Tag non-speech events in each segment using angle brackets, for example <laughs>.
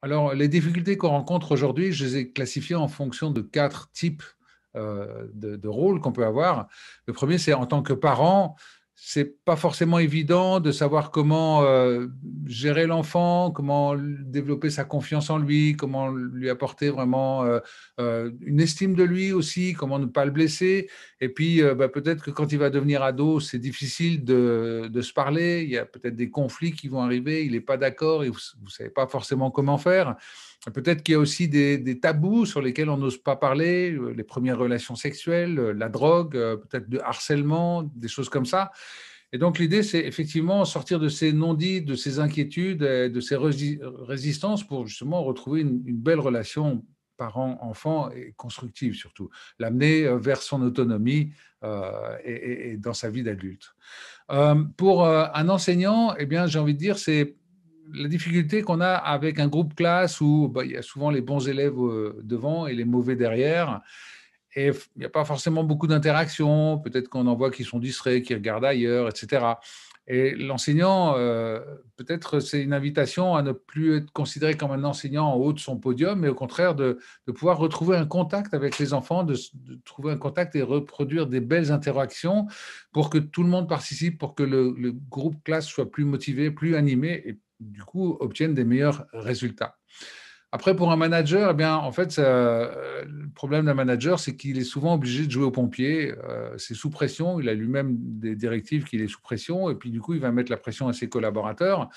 Alors, les difficultés qu'on rencontre aujourd'hui, je les ai classifiées en fonction de quatre types euh, de, de rôles qu'on peut avoir. Le premier, c'est en tant que parent, c'est pas forcément évident de savoir comment euh, gérer l'enfant, comment développer sa confiance en lui, comment lui apporter vraiment euh, euh, une estime de lui aussi, comment ne pas le blesser. Et puis bah, peut-être que quand il va devenir ado, c'est difficile de, se parler. Il y a peut-être des conflits qui vont arriver. Il n'est pas d'accord et vous, ne savez pas forcément comment faire. Peut-être qu'il y a aussi des, des tabous sur lesquels on n'ose pas parler, les premières relations sexuelles, la drogue, peut-être de harcèlement, des choses comme ça. Et donc l'idée, c'est effectivement sortir de ces non-dits, de ces inquiétudes, de ces résistances pour justement retrouver une, belle relation parent-enfant et constructive surtout, l'amener euh, vers son autonomie euh, et, dans sa vie d'adulte. Euh, pour un enseignant, eh bien, j'ai envie de dire, c'est la difficulté qu'on a avec un groupe classe où bah, il y a souvent les bons élèves devant et les mauvais derrière et il n'y a pas forcément beaucoup d'interactions. Peut-être qu'on en voit qui sont distraits, qui regardent ailleurs, etc. Et l'enseignant, euh, peut-être c'est une invitation à ne plus être considéré comme un enseignant en haut de son podium, mais au contraire de, pouvoir retrouver un contact avec les enfants, de, trouver un contact et reproduire des belles interactions pour que tout le monde participe, pour que le, le groupe classe soit plus motivé, plus animé et du coup obtienne des meilleurs résultats. Après, pour un manager, eh bien, en fait, euh, le problème d'un manager, c'est qu'il est souvent obligé de jouer au pompier. Euh, c'est sous pression. Il a lui-même des directives qu'il est sous pression. Et puis, du coup, il va mettre la pression à ses collaborateurs.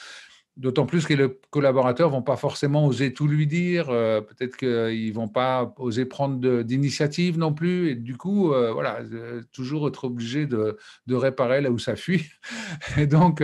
D'autant plus que les collaborateurs vont pas forcément oser tout lui dire. Euh, peut-être qu'ils vont pas oser prendre d'initiative non plus. Et du coup, euh, voilà, euh, toujours être obligé de, réparer là où ça fuit. <laughs> Et donc,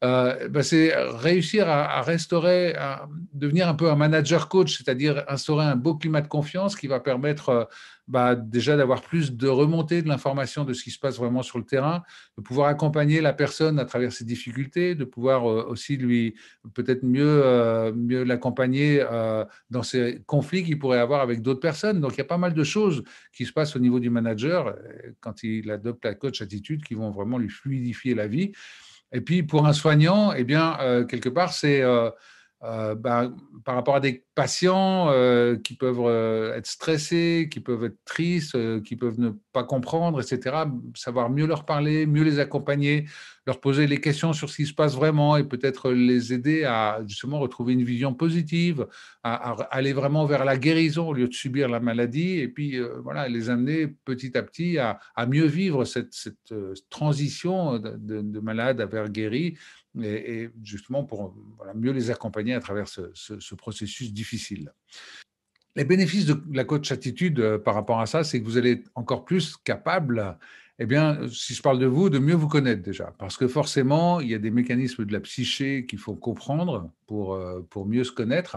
bah, c'est réussir à, à restaurer, à devenir un peu un manager coach, c'est-à-dire instaurer un beau climat de confiance qui va permettre bah, déjà d'avoir plus de remontée de l'information de ce qui se passe vraiment sur le terrain, de pouvoir accompagner la personne à travers ses difficultés, de pouvoir euh, aussi lui peut-être mieux, euh, mieux l'accompagner euh, dans ses conflits qu'il pourrait avoir avec d'autres personnes. Donc il y a pas mal de choses qui se passent au niveau du manager quand il adopte la coach attitude qui vont vraiment lui fluidifier la vie. Et puis pour un soignant, et eh bien, quelque part, c'est euh, ben, par rapport à des patients euh, qui peuvent euh, être stressés, qui peuvent être tristes, qui peuvent ne pas comprendre, etc. Savoir mieux leur parler, mieux les accompagner, leur poser les questions sur ce qui se passe vraiment et peut-être les aider à justement retrouver une vision positive, à, aller vraiment vers la guérison au lieu de subir la maladie et puis voilà, les amener petit à petit à, mieux vivre cette, transition de, de malade à vers guéri et, justement pour mieux les accompagner à travers ce, ce processus difficile. Les bénéfices de la coach attitude euh, par rapport à ça, c'est que vous allez être encore plus capable eh bien, si je parle de vous, de mieux vous connaître déjà. Parce que forcément, il y a des mécanismes de la psyché qu'il faut comprendre pour, euh, pour mieux se connaître.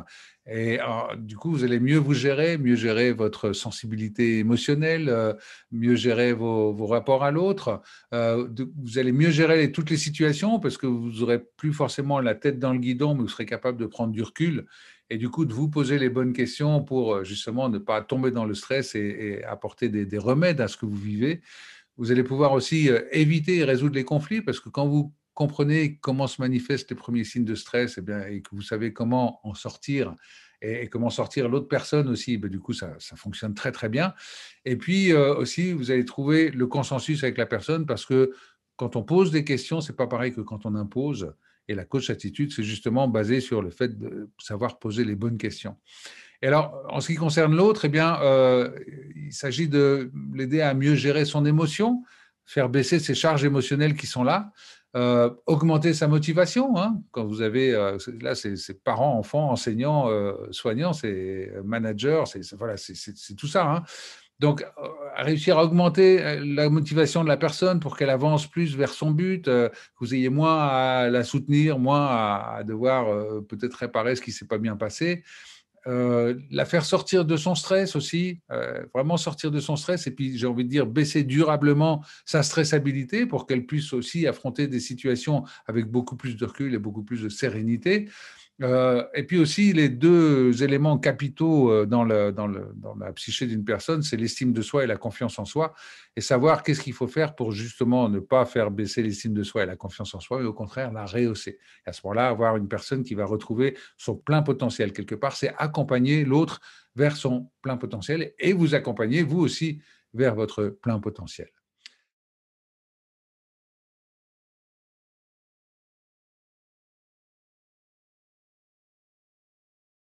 Et du coup, vous allez mieux vous gérer, mieux gérer votre sensibilité émotionnelle, euh, mieux gérer vos, vos rapports à l'autre. Euh, vous allez mieux gérer toutes les situations parce que vous n'aurez plus forcément la tête dans le guidon, mais vous serez capable de prendre du recul et du coup de vous poser les bonnes questions pour justement ne pas tomber dans le stress et, apporter des remèdes à ce que vous vivez. Vous allez pouvoir aussi euh, éviter et résoudre les conflits parce que quand vous comprenez comment se manifestent les premiers signes de stress et, eh bien, et que vous savez comment en sortir et, comment sortir l'autre personne aussi, ben, du coup, ça, fonctionne très très bien. Et puis euh, aussi, vous allez trouver le consensus avec la personne parce que quand on pose des questions, c'est pas pareil que quand on impose. Et la coach attitude, c'est justement basé sur le fait de savoir poser les bonnes questions. Et alors, en ce qui concerne l'autre, eh bien, euh, il s'agit de l'aider à mieux gérer son émotion, faire baisser ses charges émotionnelles qui sont là, euh, augmenter sa motivation. Hein. quand vous avez, euh, là, c'est parents, enfants, enseignants, soignants, c'est managers, c'est tout ça. Hein. Donc, réussir à augmenter la motivation de la personne pour qu'elle avance plus vers son but, que vous ayez moins à la soutenir, moins à, devoir peut-être réparer ce qui s'est pas bien passé. Euh, la faire sortir de son stress aussi, euh, vraiment sortir de son stress, et puis j'ai envie de dire baisser durablement sa stressabilité pour qu'elle puisse aussi affronter des situations avec beaucoup plus de recul et beaucoup plus de sérénité. Euh, et puis aussi, les deux éléments capitaux euh, dans, le, dans, dans la psyché d'une personne, c'est l'estime de soi et la confiance en soi, et savoir qu'est-ce qu'il faut faire pour justement ne pas faire baisser l'estime de soi et la confiance en soi, mais au contraire la rehausser. Et à ce moment-là, avoir une personne qui va retrouver son plein potentiel quelque part, c'est accompagner l'autre vers son plein potentiel et vous accompagner vous aussi vers votre plein potentiel.